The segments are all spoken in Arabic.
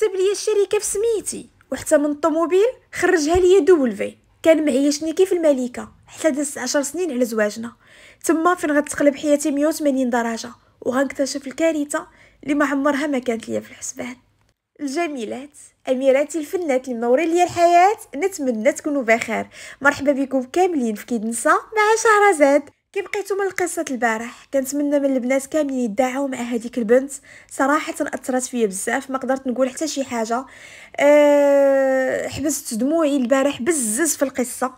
كتب لي الشركه في سميتي وحتى من الطوموبيل خرجها لي دوبل في كان معيشني كيف الملكه حتى دازت عشر سنين على زواجنا تما فين غتقلب حياتي 180 درجه وغنكتشف الكارثه اللي ما عمرها ما كانت ليا في الحسبان الجميلات اميراتي الفنات الموري ليا الحياه نتمنى تكونوا بخير مرحبا بكم كاملين في كيدنسا مع شهرزاد كي بقيتو من قصه البارح كنتمنى من البنات كاملين يدعوا مع هذيك البنت صراحه اثرت فيا بزاف ما قدرت نقول حتى شي حاجه أه حبست دموعي البارح بزز في القصه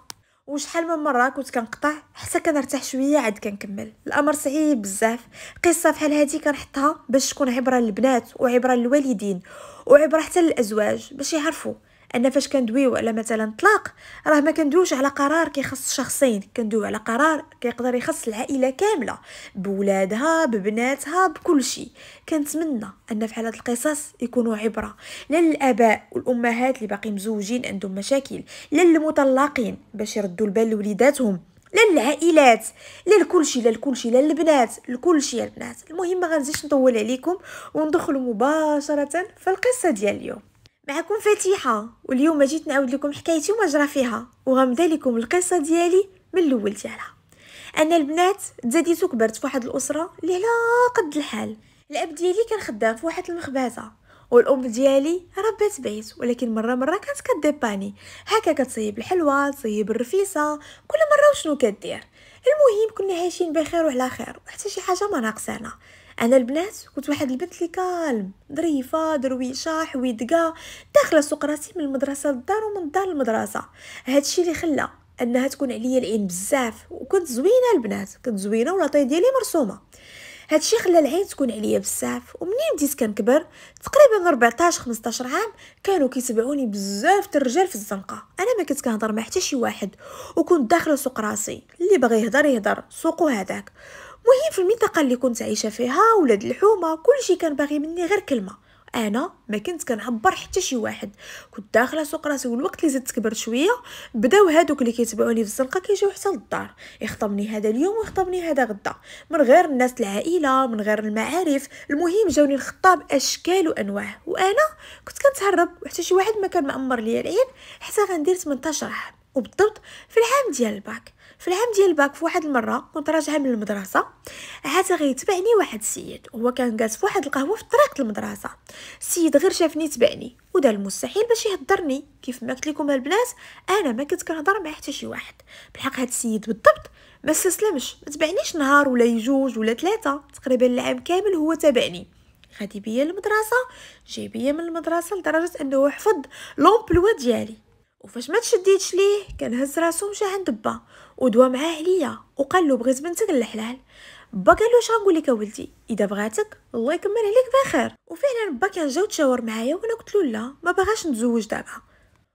وشحال من مره كنت كنقطع حتى كنرتاح شويه عاد كنكمل الامر صعيب بزاف قصه فحال هذه كنحطها باش تكون عبره للبنات وعبره للوالدين وعبره حتى للازواج باش يعرفوا ان فاش كندويو على مثلا طلاق راه ما كندويوش على قرار كيخص شخصين كندويو على قرار كيقدر يخص العائله كامله بولادها ببناتها بكل شيء كنتمنى ان في حالات القصص يكونوا عبره لا للاباء والامهات اللي باقي مزوجين عندهم مشاكل لا للمطلقين باش يردوا البال لوليداتهم للعائلات للكلشي للكلشي للبنات لكلشي البنات المهم ما غنزيدش نطول عليكم وندخل مباشره في القصه ديال اليوم معكم فتيحة واليوم جيت نعاود لكم حكايتي وما جرى فيها وغنبدا لكم القصة ديالي من الاول ديالها انا البنات تزاديت وكبرت في واحد الاسرة اللي على قد الحال الاب ديالي كان خدام في واحد المخبازة والام ديالي ربات بيت ولكن مره مره كانت كديباني هكا كتصيب الحلوى تصيب الرفيسه كل مره وشنو كدير المهم كنا عايشين بخير وعلى خير وحتى شي حاجه ما ناقصانا انا البنات كنت واحد البنت اللي كالم ظريفه درويشه حويدقه داخله سوق راسي من المدرسه للدار ومن الدار للمدرسه هادشي اللي خلى انها تكون عليا العين بزاف وكنت زوينه البنات كنت زوينه والعطيه ديالي مرسومه هادشي خلى العين تكون عليا بزاف ومنين بديت كنكبر تقريبا 14 15 عام كانوا كيتبعوني بزاف الرجال في الزنقه انا ما كنت كنهضر مع حتى شي واحد وكنت داخله سوق راسي اللي باغي يهضر يهضر سوقو هذاك مهم في المنطقه اللي كنت عايشه فيها ولاد الحومه كلشي كان باغي مني غير كلمه انا ما كنت كنعبر حتى شي واحد كنت داخله سوق راسي والوقت اللي زدت كبرت شويه بداو هادوك اللي كيتبعوني في الزنقه كيجيو حتى للدار يخطبني هذا اليوم ويخطبني هذا غدا من غير الناس العائله من غير المعارف المهم جاوني الخطاب اشكال وانواع وانا كنت كنتهرب وحتى شي واحد ما كان معمر ليا العين حتى غندير 18 عام وبالضبط في العام ديال الباك في العام ديال الباك في واحد المره كنت راجعه من المدرسه عاد غيتبعني واحد السيد هو كان جالس في واحد القهوه في طريق المدرسه السيد غير شافني تبعني ودا المستحيل باش يهضرني كيف ما قلت لكم البنات انا ما كنت كنهضر مع حتى شي واحد بالحق هاد السيد بالضبط ما استسلمش ما تبعنيش نهار ولا يجوج ولا ثلاثه تقريبا العام كامل هو تابعني غادي بيا المدرسه جاي بيا من المدرسه لدرجه انه حفظ لومبلوا ديالي وفاش ما تشديتش ليه كان هز راسو مشى عند با ودوا معاه ليا وقال له بغيت بنتك للحلال با قال له اش غنقول لك ولدي اذا بغاتك الله يكمل عليك بخير وفعلا با كان جا وتشاور معايا وانا قلت له لا ما باغاش نتزوج دابا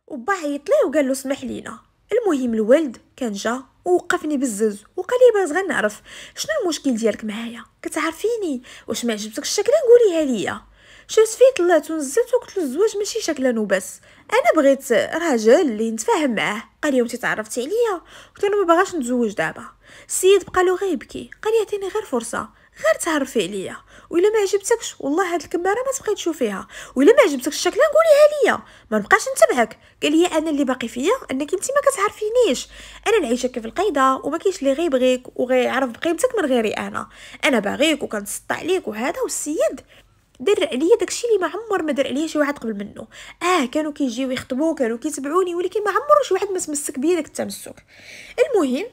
وبا عيط ليه وقال له سمح لينا المهم الولد كان جا ووقفني بالزز وقال لي بغيت غنعرف شنو المشكل ديالك معايا كتعرفيني واش ما عجبتك الشكل قوليها ليا شفت فيه طلعت ونزلت وقلت له الزواج ماشي شكلا وبس انا بغيت راجل اللي نتفاهم معاه قال لي انتي تعرفتي عليا قلت له ما باغاش نتزوج دابا السيد بقى له غير يبكي قال لي عطيني غير فرصه غير تعرفي عليا وإلا ما عجبتكش والله هاد الكماره ما تبقي تشوفيها وإلا ما عجبتكش شكلها قوليها ليا ما نبقاش نتبعك قال لي انا اللي باقي فيا انك انت ما كتعرفينيش انا نعيشك في القيده وما كاينش اللي غيبغيك وغيعرف بقيمتك من غيري انا انا باغيك وكنسطع عليك وهذا والسيد در عليا داكشي اللي ما عمر ما در عليا شي واحد قبل منه اه كانوا كيجيو يخطبوا كانوا كيتبعوني ولكن ما عمر شي واحد ما تمسك بيا داك التمسك المهم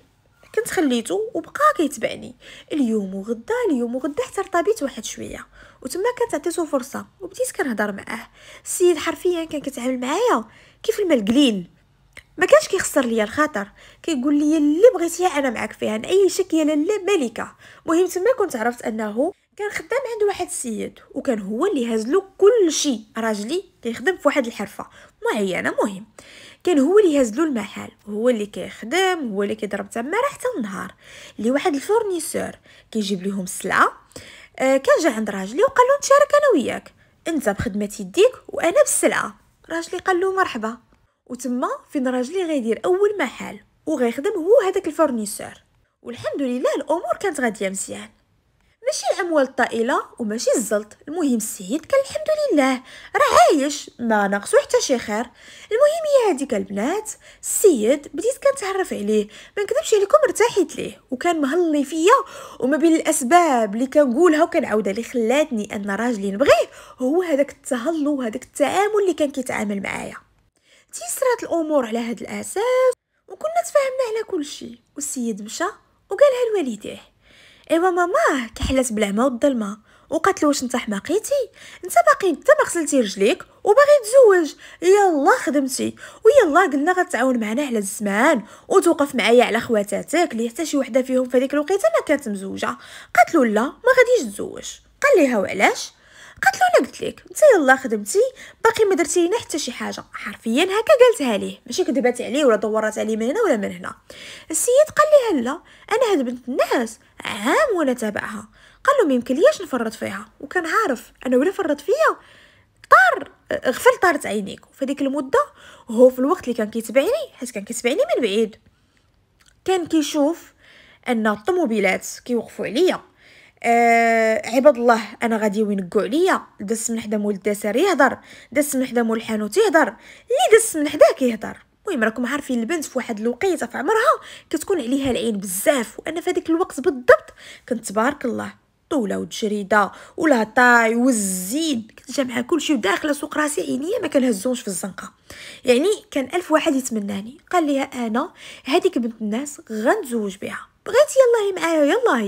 كنت خليته وبقى كيتبعني اليوم وغدا اليوم وغدا حتى ارتبيت واحد شويه وتما كانت عطيتو فرصه وبديت كنهضر معاه السيد حرفيا كان كيتعامل معايا كيف الما القليل ما كانش كيخسر ليا الخاطر كيقول لي اللي بغيتيها انا معاك فيها يعني اي شك يا لاله ملكه المهم تما كنت عرفت انه كان خدام عند واحد السيد وكان هو اللي هازلو كل شيء راجلي كيخدم في واحد الحرفه معينه مهم كان هو اللي هازلو المحل هو اللي كيخدم هو اللي كيضرب تما حتى النهار اللي واحد الفورنيسور كيجيب ليهم السلعه آه كان جا عند راجلي وقال له نتشارك انا وياك انت بخدمه يديك وانا بالسلعه راجلي قال له مرحبا وتما فين راجلي غيدير اول محل وغيخدم هو هذاك الفورنيسور والحمد لله الامور كانت غاديه مزيان ماشي الاموال الطائله وماشي الزلط المهم السيد كان الحمد لله راه عايش ما ناقصو حتى شي خير المهم هي هذيك البنات السيد بديت كنتعرف عليه ما نكذبش عليكم ارتاحت ليه وكان مهلي فيا وما بين الاسباب اللي كنقولها وكنعاودها اللي خلاتني ان راجلي نبغيه هو هذاك التهلو وهذاك التعامل اللي كان كيتعامل معايا تيسرات الامور على هذا الاساس وكنا تفاهمنا على كل شيء والسيد مشى وقالها لوالديه ايوا ماما كحلات بالعمى والظلمه وقالت له واش انت حماقيتي انت باقي انت ما غسلتي رجليك وباغي تزوج يلا خدمتي ويلا قلنا غتعاون معنا على الزمان وتوقف معايا على خواتاتك اللي حتى شي وحده فيهم في هذيك الوقيته ما كانت مزوجه قالت له لا ما غاديش تزوج قال ليها وعلاش قالت له انا قلت لك انت يلا خدمتي باقي ما درتي لينا حتى شي حاجه حرفيا هكا قالتها ليه ماشي كذبات عليه ولا دورات عليه من هنا ولا من هنا السيد قال لها لا انا هاد بنت الناس عام وانا تابعها قال له ما ليش نفرط فيها وكان عارف انا ولا فرط فيا طار غفل طارت عينيك وفي ديك المده هو في الوقت اللي كان كيتبعني حيت كان كيتبعني من بعيد كان كيشوف ان الطوموبيلات كيوقفوا عليا آه عباد الله انا غادي وينقعوا عليا دس من حدا مول الدسر يهضر دس من حدا مول الحانوت يهضر اللي دس من حداه كيهضر المهم راكم عارفين البنت في واحد الوقيته في عمرها كتكون عليها العين بزاف وانا في هذاك الوقت بالضبط كنت تبارك الله طوله الطوله ولا طاي والزيد كنت جامعه كلشي وداخله سوق راسي عينيا ما كنهزهمش في الزنقه يعني كان الف واحد يتمناني قال ليها انا هذيك بنت الناس غنتزوج بها بغيتي يلاهي معايا يلاهي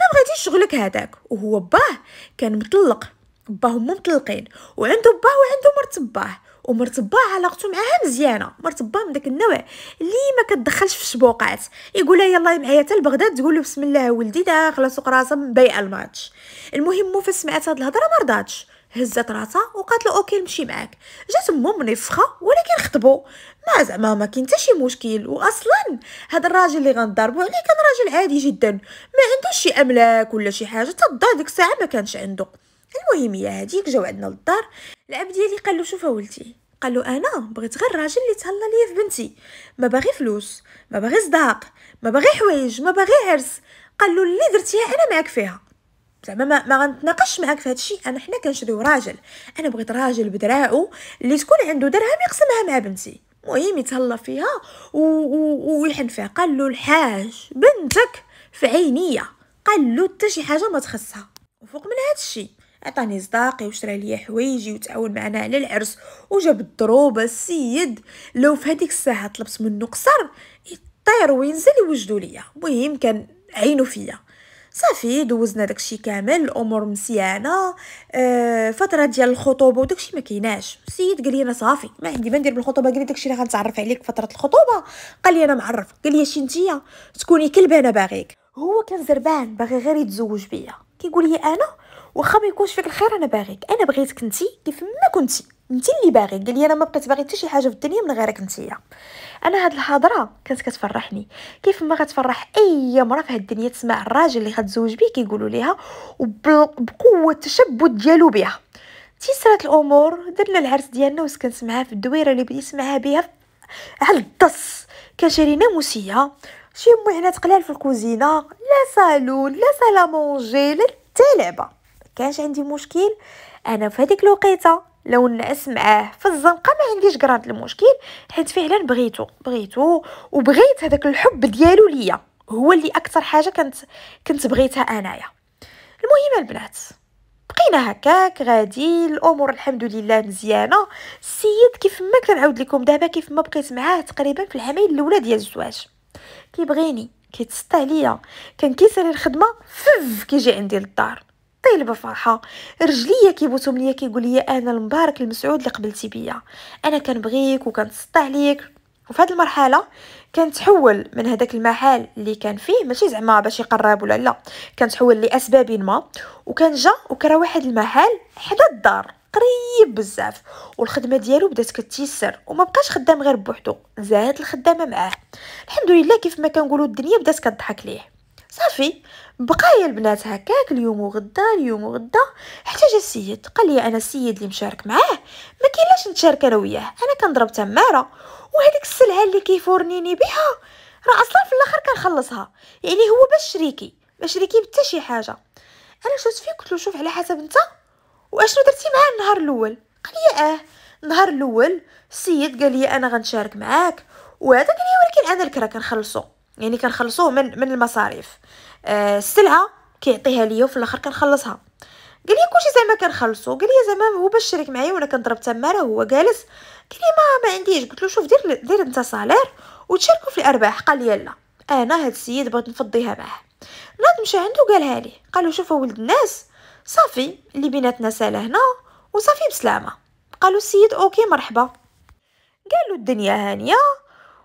ما بغيتيش شغلك هذاك وهو باه كان مطلق باه هما مطلقين وعنده باه وعنده مرت باه ومرت باه علاقته معاها مزيانه مرت باه من داك النوع اللي ما كتدخلش في الشبوقات يقولها يلاه معايا حتى لبغداد تقول له بسم الله ولدي داخله سوق راسها مبيعه الماتش المهم مو فاش سمعت هاد الهضره ما رضاتش هزات راسها وقالت له اوكي نمشي معاك جات مو منفخه ولكن خطبوا ما زعما ما كاين حتى شي مشكل واصلا هذا الراجل اللي غنضربو عليه يعني كان راجل عادي جدا ما عندوش شي املاك ولا شي حاجه حتى الدار ديك الساعه ما كانش عنده المهم يا هذيك جاو عندنا للدار العب ديالي قال له شوف ولدي قال له انا بغيت غير راجل اللي تهلا ليا في بنتي ما باغي فلوس ما باغي صداق ما باغي حوايج ما باغي عرس قال له اللي درتيها انا معاك فيها زعما ما, ما غنتناقش معاك في الشيء انا حنا كنشريو راجل انا بغيت راجل بدراعو اللي تكون عنده درهم يقسمها مع بنتي المهم يتهلا فيها و... و... ويحن فيها قال له الحاج بنتك في عينيا قال له حتى شي حاجه ما تخصها وفوق من هادشي عطاني صداقي وشرى ليا حوايجي وتعاون معنا على العرس وجاب الضروبه السيد لو في هذيك الساعه طلبت منه قصر يطير وينزل يوجدوا ليا المهم كان عينو فيا صافي دوزنا داكشي كامل الامور مزيانه آه فتره ديال الخطوبه وداكشي ما كيناش السيد قال لي انا صافي ما عندي ما ندير بالخطوبه قال لي داكشي اللي غنتعرف عليك فتره الخطوبه قال لي انا معرف قال لي شي نتيا تكوني كلبه انا باغيك هو كان زربان باغي غير يتزوج بيا كيقول لي انا واخا ما يكونش فيك الخير انا باغيك انا بغيتك انت كيف ما كنتي انت اللي باغي قال لي انا ما بقيت باغي حتى شي حاجه في الدنيا من غيرك انتيا انا هاد الهضره كانت كتفرحني كيف ما كتفرح اي مراه في هاد الدنيا تسمع الراجل اللي غتزوج به كيقولوا ليها وبقوه التشبث ديالو بها تيسرات الامور درنا العرس ديالنا وسكنت معاه في الدويره اللي بديت معاه بها على الدص كشري ناموسيه شي معانات قلال في الكوزينه لا صالون لا سالا مونجي لا حتى كانش عندي مشكل انا في هذيك الوقيته لو نعس معاه في الزنقه ما عنديش كراد المشكل حيت فعلا بغيتو بغيتو وبغيت هذاك الحب ديالو ليا هو اللي اكثر حاجه كنت كنت بغيتها انايا المهم البنات بقينا هكاك غادي الامور الحمد لله مزيانه السيد كيف ما كنعاود لكم دابا كيف ما بقيت معاه تقريبا في العامين الاولى ديال الزواج كيبغيني كيتسطى عليا كان كيسالي الخدمه فف كيجي عندي للدار طيل بالفرحه رجليا كيبوتو ليا كيقول لي انا المبارك المسعود اللي قبلتي بيا انا كنبغيك وكنتسطى عليك وفي هذه المرحله كنتحول من هذاك المحل اللي كان فيه ماشي زعما باش يقرب ولا لا كنتحول لاسباب ما جا وكرا واحد المحل حدا الدار قريب بزاف والخدمه ديالو بدات كتيسر وما بقاش خدام غير بوحدو زاد الخدامه معاه الحمد لله كيف ما كنقولوا الدنيا بدات كضحك ليه صافي بقايا البنات هكاك اليوم وغدا اليوم وغدا حتى جا السيد قال لي انا السيد اللي مشارك معاه ما كاينلاش نتشارك انا وياه انا كنضرب تماره وهذيك السلعه اللي كيفورنيني بها راه اصلا في الاخر كنخلصها يعني هو باش شريكي باش شريكي بتا شي حاجه انا شفت فيه قلت له شوف على حسب انت واشنو درتي معاه النهار الاول قال لي اه النهار الاول السيد قال لي انا غنشارك معاك وهذا قال لي ولكن انا الكرا كنخلصو يعني كنخلصوه من من المصاريف آه السلعه كيعطيها ليا وفي الاخر كنخلصها قال لي كلشي زعما كنخلصو قال لي زعما هو باش شريك معايا وانا كنضرب تماره هو جالس قال لي ما ما عنديش قلت له شوف دير دير انت صالير وتشاركوا في الارباح قال لي لا انا هاد السيد بغيت نفضيها معاه ناض مشى عنده قالها ليه قال له شوف ولد الناس صافي اللي بيناتنا سالا هنا وصافي بسلامه قالوا السيد اوكي مرحبا قالوا الدنيا هانيه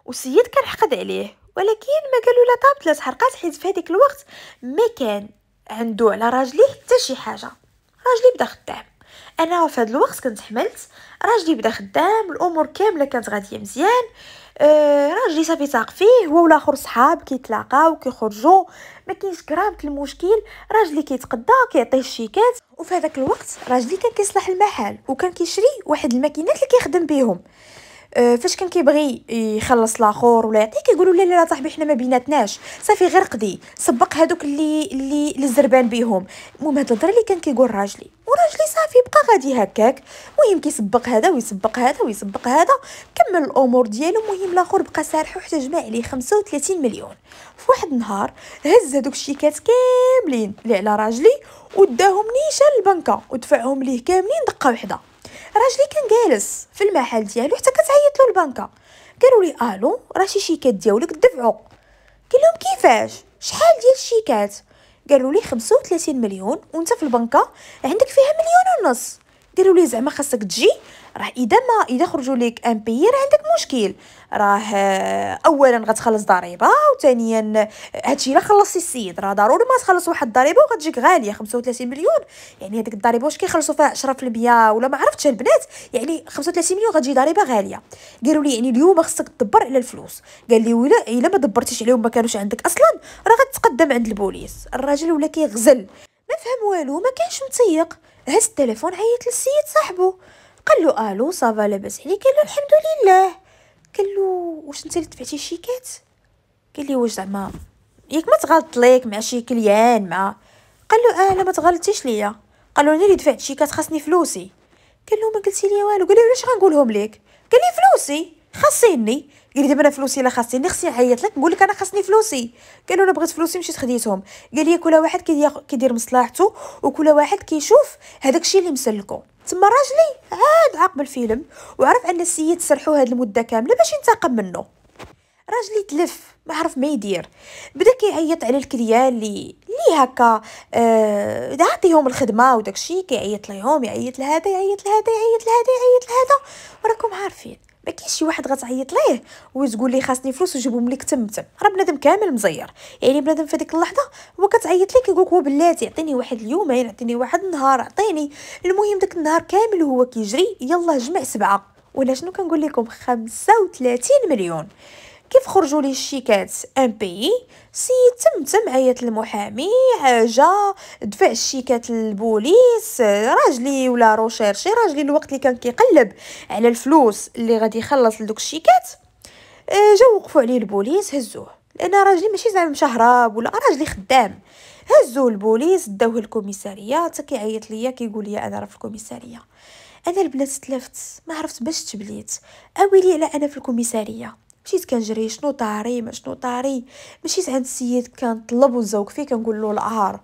والسيد كان حقد عليه ولكن ما قالوا لا طابت لا تحرقات حيت في هذيك الوقت ما كان عنده على راجلي حتى شي حاجه راجلي بدا خدام انا في هذا الوقت كنت حملت راجلي بدا خدام الامور كامله كانت غاديه مزيان آه راجلي صافي تاق فيه هو والاخر صحاب كيتلاقاو كيخرجوا ما كاينش كرامت المشكل راجلي كيتقدا كيعطيه الشيكات وفي هذاك الوقت راجلي كان كيصلح المحل وكان كيشري واحد الماكينات اللي كيخدم بيهم آه، فاش كان كيبغي يخلص لاخور ولا يعطيه كيقولوا لا لا لا صاحبي حنا ما بيناتناش صافي غير قضي سبق هذوك اللي اللي الزربان زربان بيهم المهم هاد الهضره اللي كان كيقول راجلي وراجلي صافي بقى غادي هكاك المهم كيسبق هذا ويسبق هذا ويسبق هذا كمل الامور ديالو المهم لاخور بقى سارح وحتى جمع عليه 35 مليون في واحد النهار هز هذوك الشيكات كاملين اللي على راجلي وداهم نيشان البنكه ودفعهم ليه كاملين دقه وحده راجلي كان جالس في المحل ديالو حتى كتعيط له البنكه قالوا لي الو راه شي شيكات ديالك دفعوا قال لهم كيفاش شحال ديال الشيكات قالوا لي 35 مليون وانت في البنكه عندك فيها مليون ونص قالوا لي زعما خاصك تجي راه اذا ما اذا خرجوا لك ام بي راه عندك مشكل راه آه، اولا غتخلص ضريبه وثانيا آه، هادشي الا خلصتي السيد راه ضروري ما تخلص واحد الضريبه وغتجيك غاليه 35 مليون يعني هذيك الضريبه واش كيخلصوا فيها 10% ولا ما عرفتش البنات يعني 35 مليون غتجي ضريبه غاليه قالوا لي يعني اليوم خصك تدبر على الفلوس قال لي ولا الا ما دبرتيش عليهم ما كانوش عندك اصلا راه غتقدم عند البوليس الراجل ولا كيغزل ما فهم والو ما كانش متيق هز التليفون عيط للسيد صاحبه قال له الو صافا لاباس عليك قال له الحمد لله قال له واش انت اللي دفعتي الشيكات قال لي واش زعما ياك ما تغلط ليك مع شي كليان مع قال له اه لا ما تغلطيش ليا قال له انا اللي دفعت شيكات خاصني فلوسي قال له ما قلتي لي والو قال لي علاش غنقولهم ليك قال لي فلوسي خاصيني قال لي دابا انا فلوسي لا خاصيني خصني نعيط لك نقول لك انا خاصني فلوسي قال له انا بغيت فلوسي مشيت خديتهم قال لي كل واحد كيدير مصلحته وكل واحد كيشوف هذاك الشيء اللي مسلكو تما راجلي عاد عاقب الفيلم وعرف ان السيد سرحو هاد المده كامله باش ينتقم منه راجلي تلف ما عرف ما يدير بدا كيعيط على الكليان لي لي هكا آه عطيهم الخدمه وداكشي كيعيط ليهم يعيط لهذا يعيط لهذا يعيط لهذا يعيط لهذا وراكم عارفين ما كاينش شي واحد غتعيط ليه وتقول ليه خاصني فلوس وجيبهم لك تم تم راه بنادم كامل مزير يعني بنادم في اللحظه هو كتعيط ليه كيقول لك هو بلاتي عطيني واحد اليومين عطيني واحد النهار عطيني المهم داك النهار كامل هو كيجري يلا جمع سبعه ولا شنو كنقول لكم 35 مليون كيف خرجوا لي الشيكات ان بي سيد تم تم عيط آية المحامي جا دفع الشيكات للبوليس راجلي ولا روشيرشي راجلي الوقت اللي كان كيقلب على الفلوس اللي غادي يخلص لدوك الشيكات آه، جا وقفوا عليه البوليس هزوه لان راجلي ماشي زعما مشهرب ولا راجلي خدام هزو البوليس داوه الكوميساريه حتى كيعيط ليا كيقول لي انا راه في الكوميساريه انا البنات تلفت ما عرفت باش تبليت اويلي على انا في الكوميساريه مشيت كنجري شنو طاري ما شنو طاري مشيت عند السيد كنطلب ونزوق فيه كنقول له العار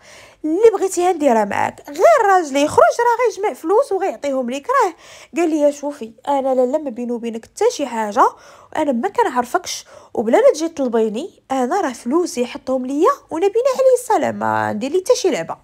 اللي بغيتيها نديرها معاك غير راجلي يخرج راه غيجمع فلوس وغيعطيهم ليك راه قال لي شوفي انا لا ما بيني وبينك حتى شي حاجه وانا ما كنعرفكش وبلا ما تجي طلبيني انا راه فلوسي حطهم ليا ونبينا عليه السلام ما ندير لي حتى شي لعبه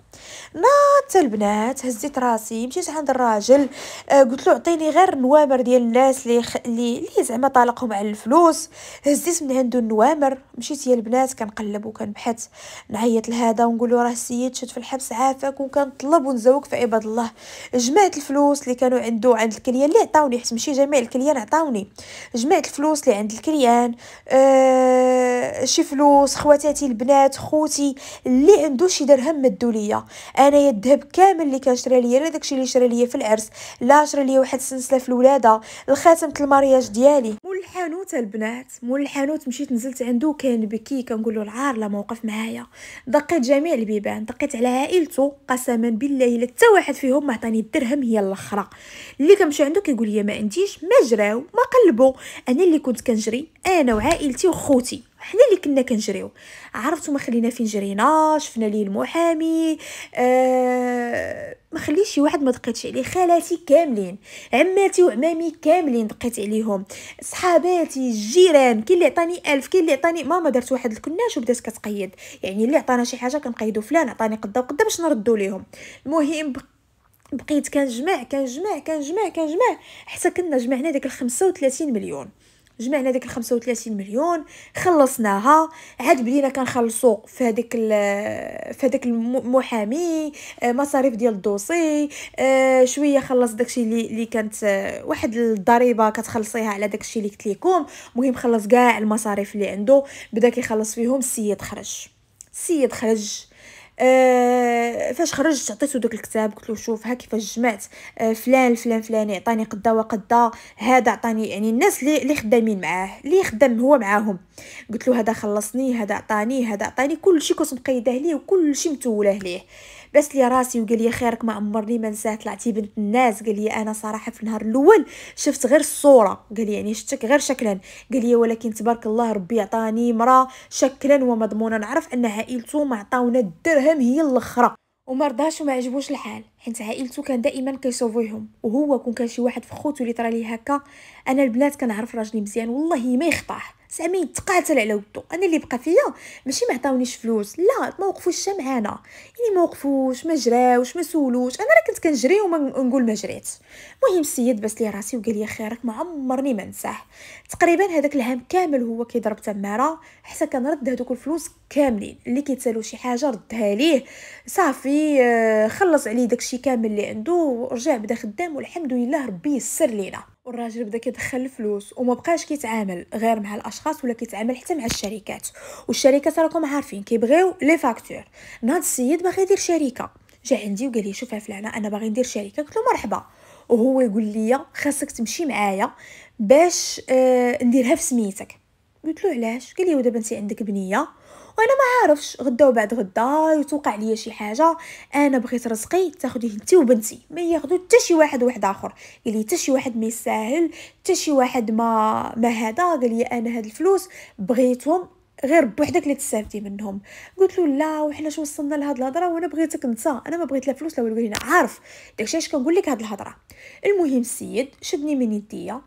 ناط البنات هزيت راسي مشيت عند الراجل آه قلت له عطيني غير النوامر ديال الناس اللي خ... اللي زعما طالقهم على الفلوس هزيت من عنده النوامر مشيت يا البنات كنقلب وكنبحث نعيط لهذا ونقول له راه السيد شد في الحبس عافاك وكنطلب ونزوق في عباد الله جمعت الفلوس اللي كانوا عنده عند الكليان اللي عطاوني حيت ماشي جميع الكليان عطاوني جمعت الفلوس توصلي عند الكريان أه شي فلوس خواتاتي البنات خوتي اللي عنده شي درهم مدوا ليا انا الذهب كامل اللي كان شرا ليا لا داكشي اللي شرا ليا في العرس لا شرا ليا واحد السلسله في الولاده الخاتم تاع المارياج ديالي مول الحانوت البنات مول الحانوت مشيت نزلت عنده كان بكي كنقول له العار لا موقف معايا دقيت جميع البيبان دقيت على عائلته قسما بالله الا حتى واحد فيهم ما عطاني الدرهم هي الاخرى اللي كنمشي عنده كيقول لي ما عنديش ما جراو ما قلبوا انا اللي كنت كنجري انا وعائلتي وخوتي حنا اللي كنا كنجريو عرفتو ما خلينا فين جرينا شفنا ليه المحامي آه ما خليش شي واحد ما دقيتش عليه خالاتي كاملين عماتي وعمامي كاملين دقيت عليهم صحاباتي الجيران كاين اللي عطاني ألف كاين اللي عطاني ماما درت واحد الكناش وبدات كتقيد يعني اللي عطانا شي حاجه كنقيدو فلان عطاني قدا وقدا باش نردو ليهم المهم بقيت كنجمع كنجمع كنجمع كنجمع حتى كنا جمعنا داك ال 35 مليون جمعنا داك 35 مليون خلصناها عاد بدينا كنخلصوا في هذاك في هذاك المحامي آه، مصاريف ديال الدوسي آه، شويه خلص داكشي اللي اللي كانت آه، واحد الضريبه كتخلصيها على داكشي اللي قلت لكم المهم خلص كاع المصاريف اللي عنده بدا كيخلص فيهم السيد خرج السيد خرج آه فاش خرجت عطيتو دوك الكتاب قلت له شوف ها كيفاش جمعت آه فلان فلان فلاني عطاني قدا وقدا هذا عطاني يعني الناس اللي اللي خدامين معاه اللي خدام هو معاهم قلت له هذا خلصني هذا عطاني هذا عطاني كل شيء كنت مقيداه ليه وكل شيء متولاه ليه بس لي راسي وقال لي خيرك ما عمرني ما نسات طلعتي بنت الناس قال لي انا صراحه في النهار الاول شفت غير الصوره قال لي يعني شفتك غير شكلا قال لي ولكن تبارك الله ربي عطاني مرا شكلا ومضمونا نعرف ان عائلته ما عطاونا الدرهم هي الاخره وما رضاش وما عجبوش الحال حيت عائلته كان دائما كيصوفيهم وهو كون كان شي واحد في خوتو اللي طرا هكا انا البنات كنعرف راجلي مزيان والله ما يخطاه زعما يتقاتل على ودو انا اللي بقى فيا ماشي ما عطاونيش فلوس لا ما وقفوش حتى معانا يعني ما وقفوش ما جراوش ما سولوش انا راه كنت كنجري وما نقول ما جريت المهم السيد بس لي راسي وقال لي خيرك ما عمرني ما نساه تقريبا هذاك العام كامل هو كيضرب تماره حتى كنرد هذوك الفلوس كاملين اللي كيتسالو شي حاجه ردها ليه صافي آه، خلص عليه داكشي كامل اللي عنده ورجع بدا خدام والحمد لله ربي يسر لينا والراجل بدا كيدخل الفلوس وما بقاش كيتعامل غير مع الاشخاص ولا كيتعامل حتى مع الشركات والشركات راكم عارفين كيبغيو لي فاكتور ناض السيد باغي يدير شركه جا عندي وقال لي شوف فلانه انا باغي ندير شركه قلت له مرحبا وهو يقول لي خاصك تمشي معايا باش آه نديرها في سميتك قلت له علاش قال لي ودابا انت عندك بنيه وانا ما عارفش غدا وبعد غدا يتوقع ليا شي حاجه انا بغيت رزقي تاخديه انت وبنتي ما ياخذو حتى شي واحد واحد اخر اللي حتى شي واحد ما يستاهل حتى شي واحد ما ما هذا قال لي انا هاد الفلوس بغيتهم غير بوحدك اللي تستافدي منهم قلت له لا وحنا شو وصلنا لهاد الهضره وانا بغيتك انت انا ما بغيت لا فلوس لا والو هنا عارف داكشي علاش كنقول لك هاد الهضره المهم السيد شدني من يديا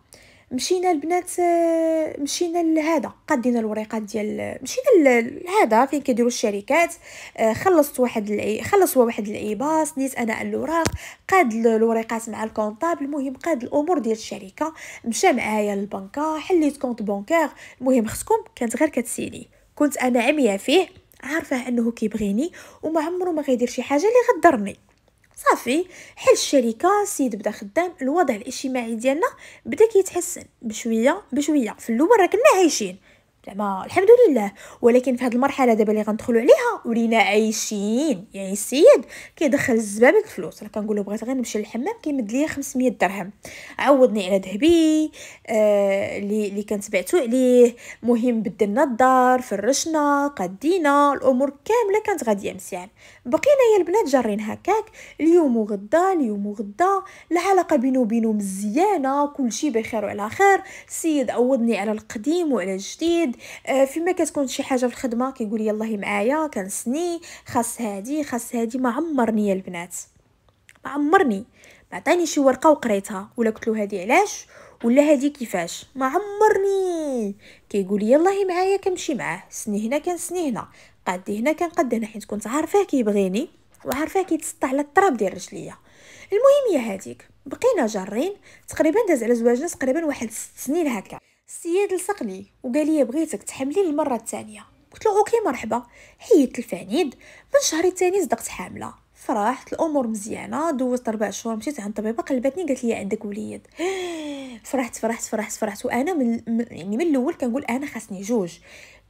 مشينا البنات آه، مشينا لهذا قدينا الوريقات ديال آه، مشينا لهذا فين كيديروا الشركات آه، خلصت واحد العي... خلص هو واحد العيباس نيت انا الوراق قاد الوريقات مع الكونطابل المهم قاد الامور ديال الشركه مشى معايا للبنكه حليت كونط بونكار المهم خصكم كانت غير كتسيني كنت انا عمية فيه عارفه انه كيبغيني وما عمره ما غيدير شي حاجه اللي غدرني صافي حل الشركه السيد بدا خدام الوضع الاجتماعي ديالنا بدا كيتحسن بشويه بشويه في الاول راه كنا عايشين زعما الحمد لله ولكن في هذه المرحله دابا اللي غندخلوا عليها ولينا عايشين يعني السيد كيدخل الزبابه الفلوس راه كنقول له بغيت غير نمشي للحمام كيمد ليا 500 درهم عوضني على ذهبي آه اللي اللي كنت عليه مهم بدلنا الدار فرشنا قدينا الامور كامله كانت غاديه مزيان بقينا يا البنات جارين هكاك اليوم وغدا اليوم وغدا العلاقه بينو وبينو مزيانه كلشي بخير وعلى خير السيد عوضني على القديم وعلى الجديد جديد آه، فيما كتكون شي حاجه في الخدمه كيقول يلاه معايا كنسني خاص هادي خاص هادي ما عمرني يا البنات ما عمرني ما عطاني شي ورقه وقريتها ولا قلت له هادي علاش ولا هادي كيفاش ما عمرني كيقول يلاه معايا كنمشي معاه سني هنا كنسني هنا قدي هنا كنقد هنا حيت كنت عارفاه كيبغيني وعارفاه كيتسطع على التراب ديال رجليا المهم يا هاديك بقينا جارين تقريبا داز على زواجنا تقريبا واحد ست سنين هكا السيد لصقني وقال لي بغيتك تحملي للمره الثانيه قلت له اوكي مرحبا حيدت الفانيد من الشهر الثاني صدقت حامله فرحت الامور مزيانه دوزت ربع شهور مشيت عند طبيبه قلبتني قالت لي عندك وليد فرحت فرحت فرحت فرحت وانا من يعني من الاول كنقول انا خاصني جوج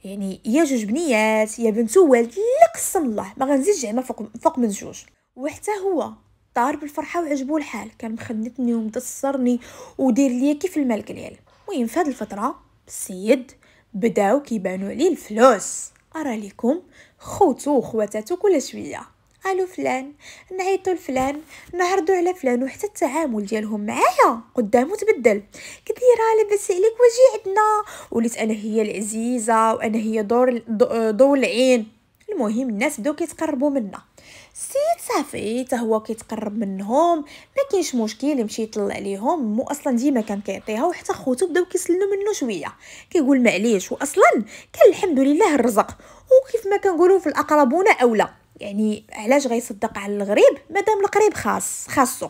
يعني يا جوج بنيات يا بنت والد لا قسم الله ما غنزيدش زعما فوق فوق من جوج وحتى هو طار بالفرحه وعجبو الحال كان مخنتني ومدسرني ودير ليا كيف الملك ديالي المهم في هذه الفتره السيد بداو كيبانوا عليه الفلوس ارى لكم خوتو وخواتاتو كل شويه قالوا فلان نعيطوا لفلان نعرضوا على فلان وحتى التعامل ديالهم معايا قدامه تبدل كديره لاباس عليك واجي عندنا وليت انا هي العزيزه وانا هي دور ضو العين المهم الناس بداو كيتقربوا منا السيد صافي حتى هو كيتقرب منهم ما كاينش مشكل يمشي يطلع عليهم مو اصلا ديما كان كيعطيها وحتى خوتو بداو كيسلنوا منه شويه كيقول معليش واصلا كان الحمد لله الرزق وكيف ما كنقولوا في الاقربون اولى يعني علاش غيصدق على الغريب مادام القريب خاص خاصو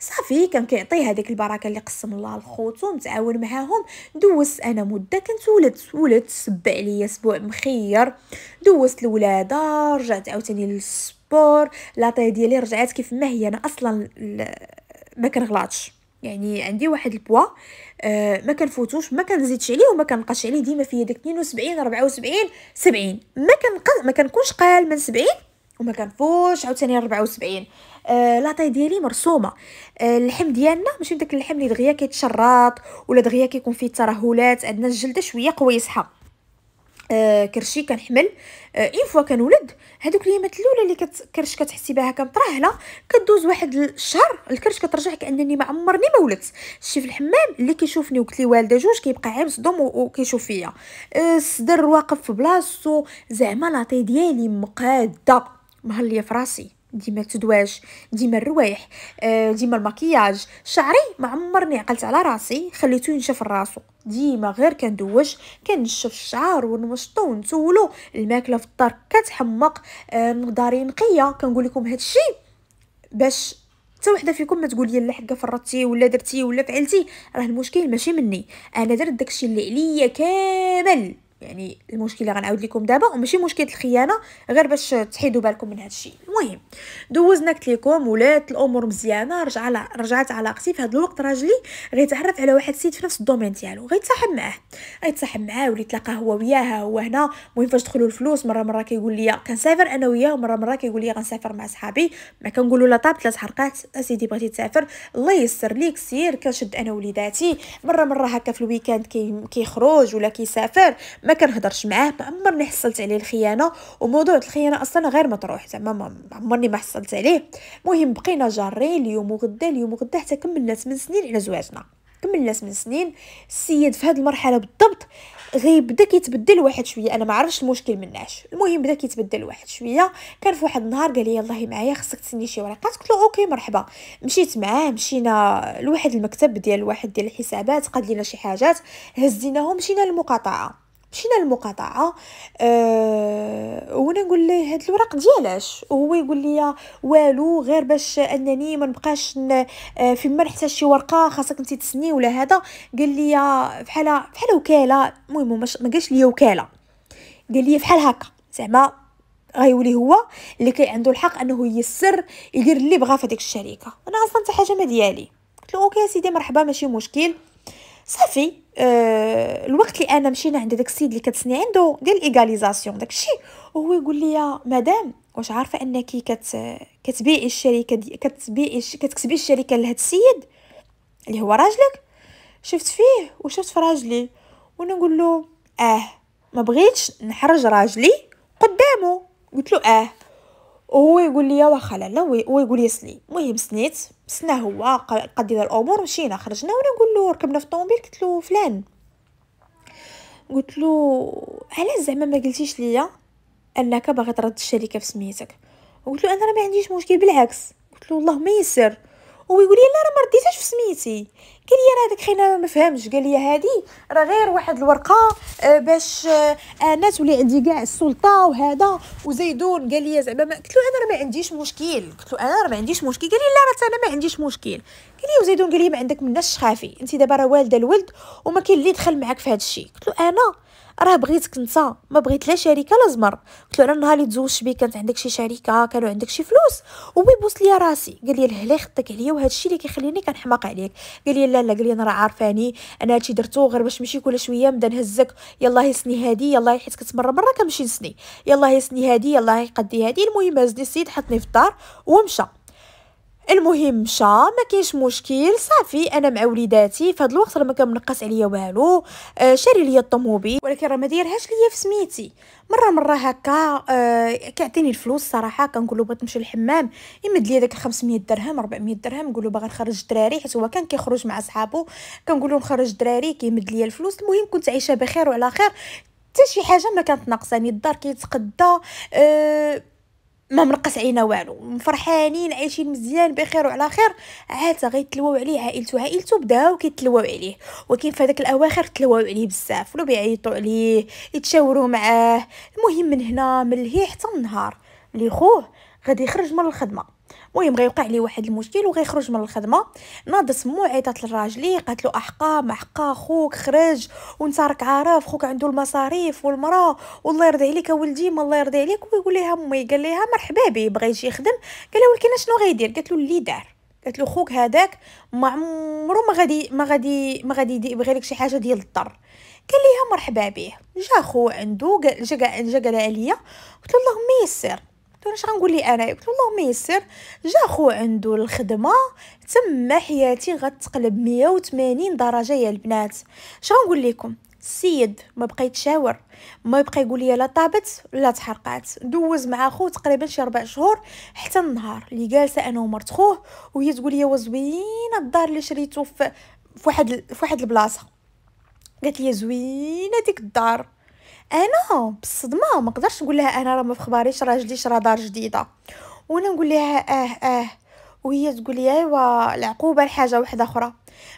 صافي كان كيعطي هذيك البركه اللي قسم الله لخوتو متعاون معاهم دوزت انا مده كنت ولدت ولدت سبع عليا اسبوع مخير دوزت الولاده رجعت عاوتاني للس لا لاطاي ديالي رجعات كيف ما هي انا اصلا ما كنغلطش يعني عندي واحد البوا آه ما كنفوتوش ما كنزيدش عليه وما كنقاش عليه ديما فيا داك 72 74 70 ما كنق ما كنكونش قال من 70 وما كنفوش عاوتاني 74 آه لاطاي ديالي مرسومه آه اللحم ديالنا ماشي داك اللحم اللي دغيا كيتشرط ولا دغيا كيكون فيه ترهلات عندنا الجلده شويه قويصحه آه كرشي كنحمل آه اين فوا كنولد هذوك الايامات الاولى اللي كرش كتحسي بها كمطرهله كدوز واحد الشهر الكرش كترجع كانني ما عمرني ما ولدت شتي في الحمام اللي كيشوفني وقلت لي والده جوج كيبقى عام صدم وكيشوف فيا آه، الصدر واقف في بلاصتو زعما لاطي ديالي مقاده مهليه في راسي ديما التدواج ديما الروايح آه، ديما المكياج شعري ما عمرني عقلت على راسي خليته ينشف راسو ديما غير كندوج كنشف الشعر ونمشطو ونسولو الماكله في الدار كتحمق آه، نظاري نقيه كنقول لكم الشيء باش حتى وحده فيكم ما تقول لي لا حقه فرطتي ولا درتي ولا فعلتي راه المشكل ماشي مني انا درت داكشي اللي عليا كامل يعني المشكله غنعاود لكم دابا وماشي مشكله الخيانه غير باش تحيدوا بالكم من هذا الشيء المهم دوزنا قلت لكم ولات الامور مزيانه رجع على رجعت علاقتي في هذا الوقت راجلي غيتعرف على واحد السيد في نفس الدومين ديالو غيتصاحب معاه غيتصاحب معاه ولي تلاقى هو وياها هو هنا المهم فاش دخلوا الفلوس مره مره كيقول لي كنسافر انا وياه ومره مره كيقول لي غنسافر مع صحابي ما كنقولوا لا طاب ثلاث حرقات اسيدي بغيتي تسافر الله يسر ليك سير كنشد انا وليداتي مره مره هكا في الويكاند كي... كيخرج ولا كيسافر ما كنهضرش معاه ما عمرني حصلت عليه الخيانه وموضوع الخيانه اصلا غير مطروح زعما ما عمرني ما حصلت عليه المهم بقينا جارين اليوم وغدا اليوم وغدا حتى كملنا 8 سنين على زواجنا كملنا 8 سنين السيد في هذه المرحله بالضبط غيبدا بدا كيتبدل واحد شويه انا ما عرفتش المشكل مناش المهم بدا كيتبدل واحد شويه كان في واحد النهار قال لي يلاه معايا خصك تسني شي ورقات قلت له اوكي مرحبا مشيت معاه مشينا لواحد المكتب ديال واحد ديال الحسابات قاد لينا شي حاجات هزيناهم مشينا للمقاطعه مشينا للمقاطعه أه وانا نقول له هاد الوراق ديالاش وهو يقول لي والو غير باش انني ما نبقاش آه، فيما نحتاج شي ورقه خاصك انت تسني ولا هذا قال لي بحال بحال وكاله المهم ما قالش لي وكاله قال لي بحال هكا زعما غيولي هو اللي كي عنده الحق انه يسر يدير اللي بغا في الشركه انا اصلا حتى حاجه ما ديالي قلت له اوكي سيدي مرحبا ماشي مشكل صافي أه الوقت اللي انا مشينا عند داك السيد اللي كتسني عنده ديال الايغاليزاسيون داكشي وهو يقول لي يا مدام واش عارفه انك كت كتبيعي الشركه دي كتبيعي كتكسبي الشركه لهاد السيد اللي هو راجلك شفت فيه وشفت في راجلي وانا نقول له اه ما بغيتش نحرج راجلي قدامه قلت له اه وهو يقول لي واخا لا ويقول سني المهم سنيت سنا هو يدير الامور مشينا خرجنا وانا نقول له ركبنا في الطوموبيل قلت له فلان قلت له علاش زعما ما قلتيش ليا انك باغي ترد الشركه في سميتك قلت له انا راه ما عنديش مشكل بالعكس قلت له الله ما يسر ويقول لي لا راه ما رديتهاش في سميتي قال لي انا هذاك خينا ما فهمش قال لي هادي راه غير واحد الورقه آه، باش آه، انا تولي عندي كاع السلطه وهذا وزيدون قال لي زعما قلت له انا راه ما عنديش مشكل قلت له انا راه ما عنديش مشكل قال لي لا راه انا ما عنديش مشكل قال لي وزيدون قال لي ما عندك مناش خافي انت دابا راه والده الولد وما كاين اللي دخل معاك في هذا الشيء قلت له انا راه بغيتك انت ما بغيت لا شركه لا زمر قلت له انا النهار اللي تزوجت بيه كانت عندك شي شركه كانوا عندك شي فلوس وبيبوس لي راسي قال لي الهلا خطك عليا وهذا الشيء اللي كيخليني كنحماق عليك قال لي لا لا قال لي انا راه عارفاني انا هادشي درتو غير باش نمشي كل شويه نبدا نهزك يلاه يسني هادي يلاه حيت كنت مره مره كنمشي نسني يلاه يسني هادي يلاه يقدي هادي المهم هزني السيد حطني في الدار ومشى المهم مشى ما كاينش مشكل صافي انا مع وليداتي فهاد الوقت راه ما كنقص عليا والو آه، شاري ليا الطوموبيل ولكن راه ما دايرهاش ليا في سميتي مره مره هكا آه كيعطيني الفلوس صراحه كنقول له بغيت نمشي للحمام يمد لي داك 500 درهم 400 درهم نقول له باغي نخرج الدراري حيت هو كان كيخرج مع صحابو كنقول له نخرج الدراري كيمد لي الفلوس المهم كنت عايشه بخير وعلى خير حتى شي حاجه ما كانت ناقصاني الدار كيتقدى أه ما منقص عينا والو فرحانين عايشين مزيان بخير وعلى خير عاد غيتلواو عليه عائلته عائلته بداو كيتلواو عليه ولكن في هذاك الاواخر تلواو عليه بزاف ولو بيعيطوا عليه يتشاوروا معاه المهم من هنا من لهيه حتى النهار اللي خوه غادي يخرج من الخدمه المهم غيوقع ليه واحد المشكل وغيخرج من الخدمه ناض سمو عيطات لراجلي قالت له احقا محقا خوك خرج وانت راك عارف خوك عنده المصاريف والمراه والله يرضي عليك ولدي ما الله يرضي عليك ويقول لها امي قال لها مرحبا بيه بغى يجي يخدم قال لها ولكن شنو غيدير قالت له اللي دار قالت له خوك هذاك ما عمرو ما غادي ما غادي ما غادي يبغي لك شي حاجه ديال الضر قال ليها مرحبا بيه جا خو عنده جا جا قال ليا قلت له اللهم يسر قلت له شغنقول لي انا قلت له اللهم يسر جا خو عنده الخدمه تما حياتي غتقلب 180 درجه يا البنات شغنقول لكم السيد ما بقى يتشاور ما يبقى يقول لي لا طابت لا تحرقات دوز مع خوه تقريبا شي ربع شهور حتى النهار اللي جالسه انا ومرت خوه وهي تقول لي وزوينه الدار اللي شريته في فواحد فواحد البلاصه قالت لي زوينه ديك الدار انا بالصدمه ما قدرش نقول لها انا راه ما في خباريش راجلي شرا دار جديده وانا نقول لها اه اه وهي تقول لي ايوا العقوبه لحاجه واحده اخرى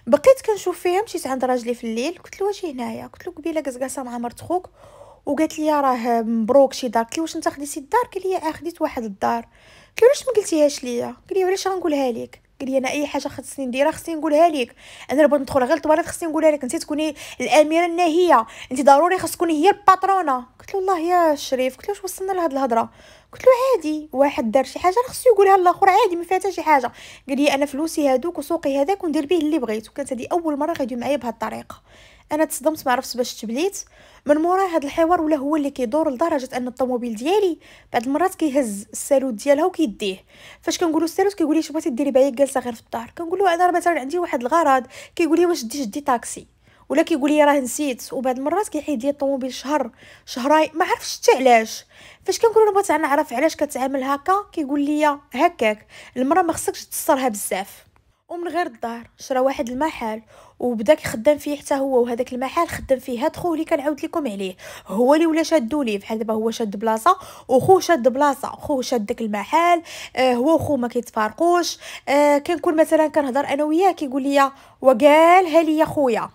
بقيت كنشوف فيها مشيت عند راجلي في الليل قلت له واش هنايا قلت له قبيله قزقاسه مع مرت خوك وقالت لي راه مبروك شي دار قلت لي واش انت خديتي الدار قال لي اه خديت واحد الدار قلت له علاش ما قلتيهاش ليا قال لي علاش غنقولها لك قال لي انا اي حاجه خصني نديرها خصني نقولها لك انا بغيت ندخل غير الطواليت خصني نقولها لك انت تكوني الاميره الناهيه انت ضروري خص تكوني هي الباترونه قلت له والله يا شريف قلت له واش وصلنا لهاد الهضره قلت له عادي واحد دار شي حاجه خصو يقولها للاخر عادي ما فيها شي حاجه قال لي انا فلوسي هادوك وسوقي هذاك وندير به اللي بغيت وكانت هذه اول مره غيدوي معايا بهاد الطريقه انا تصدمت ما عرفتش باش تبليت من مورا هذا الحوار ولا هو اللي كيدور لدرجه ان الطوموبيل ديالي بعد المرات كيهز السالوت ديالها وكيديه فاش كنقولو السالوت كيقول لي شبغتي ديري بعيا جالسه غير في الدار كنقول له انا مثلا عندي واحد الغرض كيقول لي واش دي جدي طاكسي ولا كيقول لي راه نسيت وبعد المرات كيحيد لي الطوموبيل شهر شهراي ما عرفتش حتى علاش فاش كنقول له بغيت نعرف علاش كتعامل هكا كيقول لي هكاك المراه ما خصكش تسترها بزاف ومن غير الدار شرا واحد المحل وبدا كيخدم فيه حتى هو وهذاك المحل خدام فيه هاد خوه اللي كنعاود لكم عليه هو اللي ولا شادو ليه بحال دابا هو شاد بلاصه وخو شاد بلاصه خو شاد داك المحل آه هو وخو ما كيتفارقوش آه كنكون مثلا كنهضر انا وياه كيقول لي وقالها لي خويا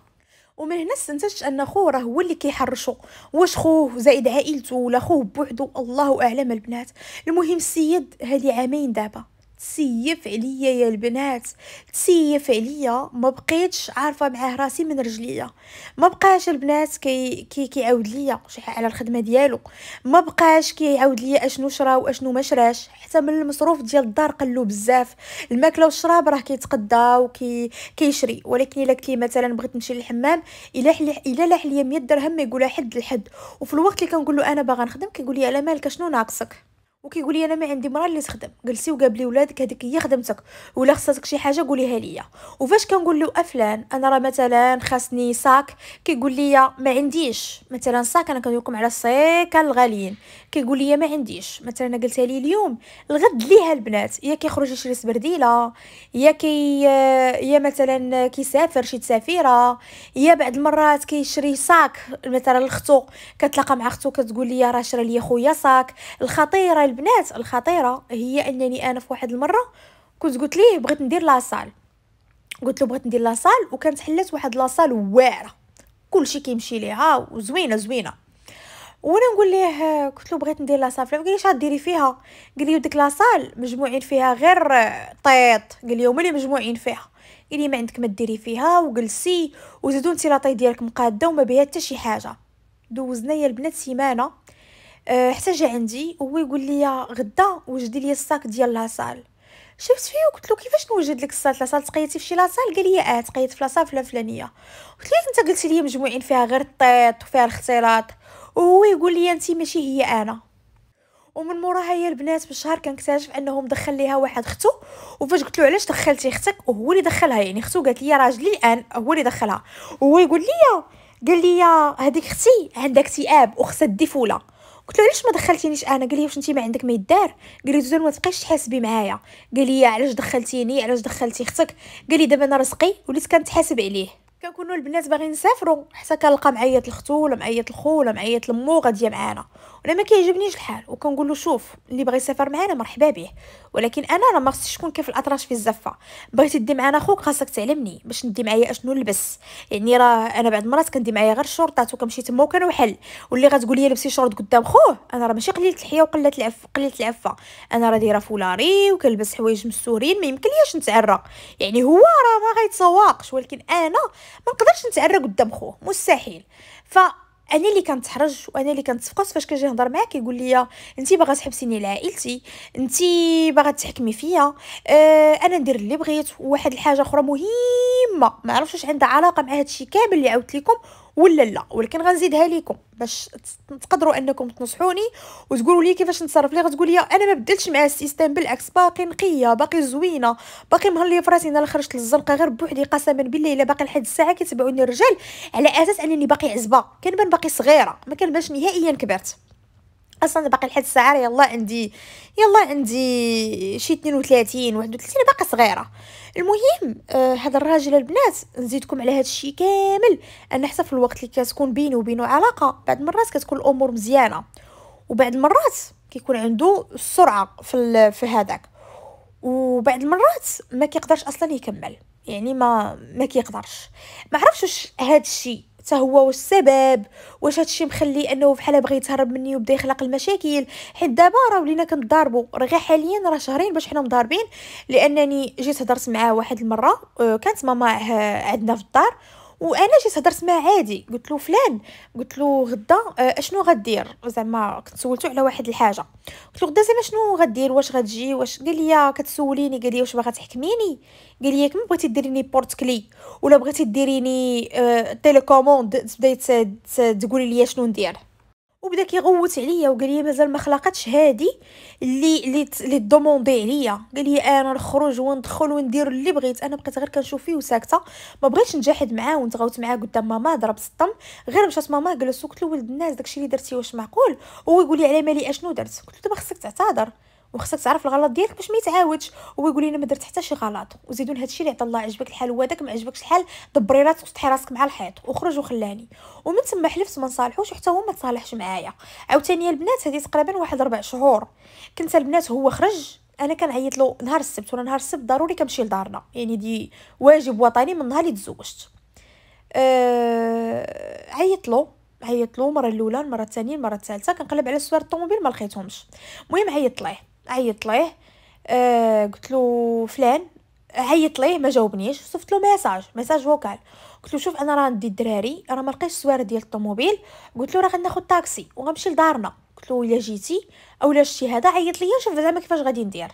ومن هنا استنتجت ان خوه راه هو اللي كيحرشو واش خوه زائد عائلته ولا خوه بوحدو الله اعلم البنات المهم السيد هادي عامين دابا تسيف عليا يا البنات تسيف عليا ما بقيتش عارفة معاه راسي من رجليا ما بقاش البنات كي كي كيعاود ليا على الخدمة ديالو ما بقاش كيعاود ليا اشنو شرا واشنو ما شراش حتى من المصروف ديال الدار قلو بزاف الماكلة والشراب راه كيتقدا وكي كيشري ولكن الا قلت مثلا بغيت نمشي للحمام الا الا لاح ليا 100 درهم ما يقولها حد لحد وفي الوقت اللي كنقول له انا باغا نخدم كيقول لي على مالك شنو ناقصك وكيقول لي انا ما عندي مرا اللي تخدم جلسي وقابلي ولادك هذيك هي خدمتك ولا خصك شي حاجه قوليها ليا وفاش كنقول له افلان انا راه مثلا خاصني ساك كيقول لي ما عنديش مثلا ساك انا كنقولكم على السيكل الغاليين كيقول لي ما عنديش مثلا انا قلتها لي اليوم الغد ليها البنات يا كيخرج يشري سبرديله يا كي يا مثلا كيسافر شي تسافيره يا بعد المرات كيشري صاك مثلا لختو كتلاقى مع اختو كتقول لي راه شرى لي خويا صاك الخطيره البنات الخطيره هي انني انا في واحد المره كنت قلت ليه بغيت ندير لاصال قلت له بغيت ندير لاصال وكانت حلات واحد لاصال واعره كلشي كيمشي ليها وزوينه زوينه وانا نقول ليه قلت له بغيت ندير لاصال قال لي اش فيها قال لي ديك لاصال مجموعين فيها غير طيط قال لي هما اللي مجموعين فيها قال لي ما عندك ما ديري فيها وجلسي وزيدو نتي لاطاي ديالك مقاده وما بها حتى شي حاجه دوزنا يا البنات سيمانه أه، حتى جا عندي وهو يقول لي غدا وجدي لي الصاك ديال لاصال شفت فيه وقلت له كيفاش نوجد لك الصاله لاصال تقيتي في شي لاصال قال لي اه تقيت في لاصال فلانيه قلت له انت قلتي لي مجموعين فيها غير الطيط وفيها الاختلاط وهو يقول لي انتي ماشي هي انا ومن موراها هي البنات بشهر كنكتشف انهم دخل ليها واحد اختو وفاش قلت له علاش دخلتي اختك وهو اللي دخلها يعني اختو قالت لي راجلي الان هو اللي دخلها وهو يقول لي قال لي هذيك اختي عندها اكتئاب وخصها الديفوله قلت له علاش ما دخلتينيش انا قال لي واش انت ما عندك ما يدار قال لي زوين ما تبقايش تحاسبي معايا قال لي علاش دخلتيني علاش دخلتي اختك قال لي دابا انا رزقي وليت كنتحاسب عليه كنكونوا البنات باغيين نسافروا حتى كنلقى معيط الختو ولا معيط الخو ولا معيط لمو غاديه معانا انا ما كيعجبنيش الحال وكنقول له شوف اللي بغى يسافر معانا مرحبا به ولكن انا راه ما خصنيش نكون كيف الاطراش في الزفه بغيتي دي معانا خوك خاصك تعلمني باش ندي معايا اشنو نلبس يعني راه انا بعد المرات كندي معايا غير الشورطات وكنمشي تما وكنوحل وحل واللي غتقول لي لبسي شورت قدام خوه انا راه ماشي قليله الحياه وقله العف قليله العفه انا راه دايره فولاري وكنلبس حوايج مسورين ما يمكنليش نتعرق يعني هو راه ما غيتسوقش ولكن انا ما نقدرش نتعرق قدام خوه مستحيل ف انا اللي كنتحرج وانا اللي كنتفقص فاش كنجي نهضر معاك يقول لي انت باغا تحبسيني لعائلتي انت باغا تحكمي فيا اه انا ندير اللي بغيت وواحد الحاجه اخرى مهمه ما عرفتش عندها علاقه مع الشيء كامل اللي عاودت لكم ولا لا ولكن غنزيدها لكم باش تقدروا انكم تنصحوني وتقولوا لي كيفاش نتصرف لي غتقول لي انا ما بدلتش مع السيستم بالعكس باقي نقيه باقي زوينه باقي مهليه فراسي انا خرجت للزنقه غير بوحدي قسما بالله الا باقي لحد الساعه كيتبعوني الرجال على اساس انني باقي عزبه كنبان باقي صغيره ما كنبانش نهائيا كبرت اصلا باقي لحد الساعه يلا عندي يلا عندي شي 32 31 باقا صغيره المهم آه هذا الراجل البنات نزيدكم على هذا الشيء كامل ان حتى في الوقت اللي كتكون بيني وبينه علاقه بعد مرات كتكون الامور مزيانه وبعد مرات كيكون عنده السرعه في في هذاك وبعد المرات ما كيقدرش اصلا يكمل يعني ما ما كيقدرش ما عرفتش واش هذا الشيء حتى هو واش السبب واش هادشي مخلي انه بحال بغى يتهرب مني وبدا يخلق المشاكل حيت دابا راه ولينا كنضاربوا راه غير حاليا راه شهرين باش حنا مضاربين لانني جيت هضرت معاه واحد المره آه، كانت ماما عندنا في الدار وانا جيت هضرت معاه عادي قلت له فلان قلت له غدا آه، اشنو غدير زعما كنت سولته على واحد الحاجه قلت له غدا زعما شنو غدير واش غتجي واش قال لي كتسوليني قال لي واش باغا تحكميني قال لي كم بغيتي ديريني بورتكلي ولا بغيتي ديريني آه، تيليكوموند تبداي تقولي لي شنو ندير وبدا كيغوت عليا وقال لي مازال ما خلقتش هادي اللي اللي اللي دوموندي عليا قال لي انا نخرج وندخل وندير اللي بغيت انا بقيت غير كنشوف فيه وساكته ما بغيتش نجحد معاه ونتغوت معاه قدام ماما ضربت الطم غير مشات ماما قالت قلت له ولد الناس داكشي اللي درتي واش معقول هو يقول لي على مالي اشنو درت قلت له دابا خصك تعتذر وخصك تعرف الغلط ديالك باش ما يتعاودش هو يقول لنا ما درت حتى شي غلط وزيدون الشيء اللي عطا الله عجبك الحال هو داك ما عجبكش الحال دبري راسك وطحي راسك مع الحيط وخرج وخلاني ومن تما حلفت ما نصالحوش حتى هو ما تصالحش معايا عاوتاني البنات هذه تقريبا واحد ربع شهور كنت البنات هو خرج انا كنعيط له نهار السبت ولا نهار السبت ضروري كنمشي لدارنا يعني دي واجب وطني من نهار اللي تزوجت أه... عيط له عيط له المره الاولى المره الثانيه المره الثالثه كنقلب على سوار الطوموبيل ما لقيتهمش المهم عيطت ليه عيط ليه آه، قلت له فلان عيط ليه ما جاوبنيش صفت له ميساج ميساج فوكال قلت له شوف انا راه ندي الدراري راه ما لقيتش السوار ديال الطوموبيل قلت له راه غناخذ طاكسي وغنمشي لدارنا قلت له الا جيتي اولا شتي هذا عيط ليا شوف زعما كيفاش غادي ندير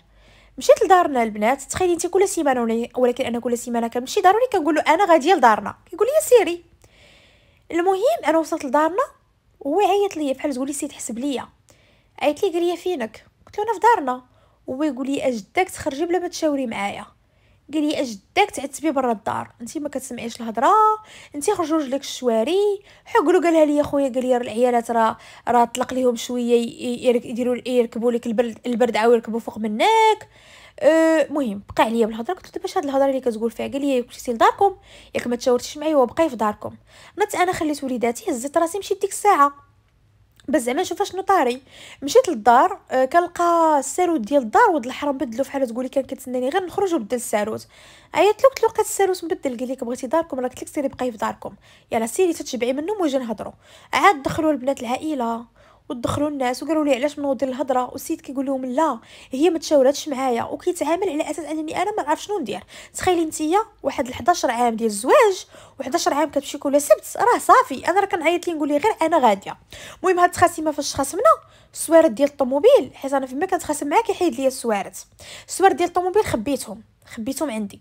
مشيت لدارنا البنات تخيلي انت كل سيمانه ولكن انا كل سيمانه كنمشي ضروري كنقول له انا غاديه لدارنا كيقول لي سيري المهم انا وصلت لدارنا وهو عيط ليا بحال تقول لي سي تحسب ليا عيط لي قال لي فينك قلت له انا في دارنا هو يقول لي اجداك تخرجي بلا ما تشاوري معايا قال لي اجداك تعتبي برا الدار انت ما كتسمعيش الهضره انت خرجوا رجلك الشواري حقلو قالها لي خويا قال لي العيالات راه راه طلق ليهم شويه يديروا يركبوا لك البرد البرد عاو يركبوا فوق منك المهم أه بقى عليا بالهضره قلت له باش هاد الهضره اللي كتقول فيها قال لي مشيتي لداركم ياك ما تشاورتيش معايا وبقاي في داركم نت انا خليت وليداتي هزيت راسي مشيت ديك الساعه بس زعما نشوف اشنو طاري مشيت للدار آه، كنلقى الساروت ديال الدار ود الحرام بدلو فحال تقولي كان كتسناني غير نخرج وبدل الساروت عيطت له قلت له لقيت الساروت مبدل قال لك بغيتي داركم راه قلت لك سيري بقاي في داركم يلا سيري تتشبعي منهم وجي نهضروا عاد دخلوا البنات العائله ودخلوا الناس وقالوا لي علاش منوضي الهضره والسيد كيقول لهم لا هي ما تشاوراتش معايا وكيتعامل على اساس انني انا ما عارف شنو ندير تخيلي نتيا واحد 11 عام ديال الزواج و11 عام كتمشي كل سبت راه صافي انا راه كنعيط ليه نقول ليه غير انا غاديه المهم هاد الخاسمه فاش خاصمنا السوارد ديال الطوموبيل حيت انا فيما كنتخاصم معاك كيحيد ليا السوارد السوارد ديال الطوموبيل خبيتهم خبيتهم عندي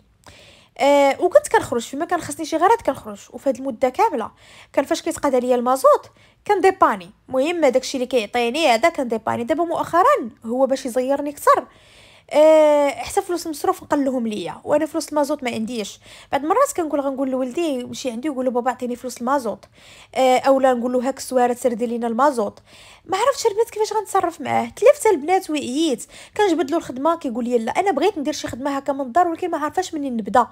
آه وكنت كنخرج فيما كان خصني شي غرض كنخرج وفي هذه المده كامله كان فاش كيتقاد ليا المازوت كنديباني المهم داكشي اللي كيعطيني هذا كنديباني دابا مؤخرا هو باش يزيرني كثر أه حتى فلوس المصروف نقلهم ليا وانا فلوس المازوت ما عنديش بعد مرات كنقول غنقول لولدي يمشي عندي ويقول له بابا عطيني فلوس المازوت أه اولا نقول له هاك السواره تسردي لينا المازوت ما عرفتش البنات كيفاش غنتصرف معاه تلفت البنات وعييت كنجبد له الخدمه كيقول لي لا انا بغيت ندير شي خدمه هكا من الدار ولكن ما عرفاش منين نبدا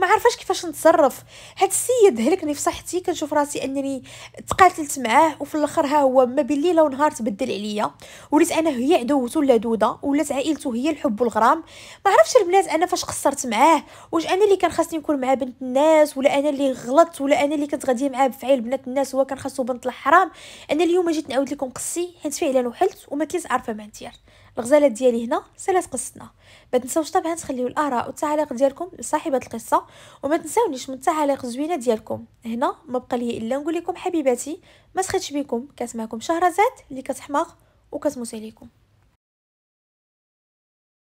ما عرفاش كيفاش نتصرف هاد السيد هلكني في صحتي كنشوف راسي انني تقاتلت معاه وفي الاخر ها هو ما بين ليله ونهار تبدل عليا وليت انا هي عدوته اللدوده ولات عائلته هي الحب والغرام ما عرفتش البنات انا فاش قصرت معاه واش انا اللي كان خاصني نكون مع بنت الناس ولا انا اللي غلطت ولا انا اللي كنت غاديه معاه بفعل بنات الناس هو كان خاصو بنت الحرام انا اليوم جيت نعاود لكم قصي عرفتي حيت فعلا وحلت وما كنت عارفه ما ندير الغزالات ديالي هنا سالات قصتنا ما تنساوش طبعا تخليو الاراء والتعاليق ديالكم لصاحبه القصه وما تنساونيش من التعاليق الزوينه ديالكم هنا ما بقى لي الا نقول لكم حبيباتي ما سخيتش بكم كنسمعكم شهرزاد اللي كتحماق وكتموت عليكم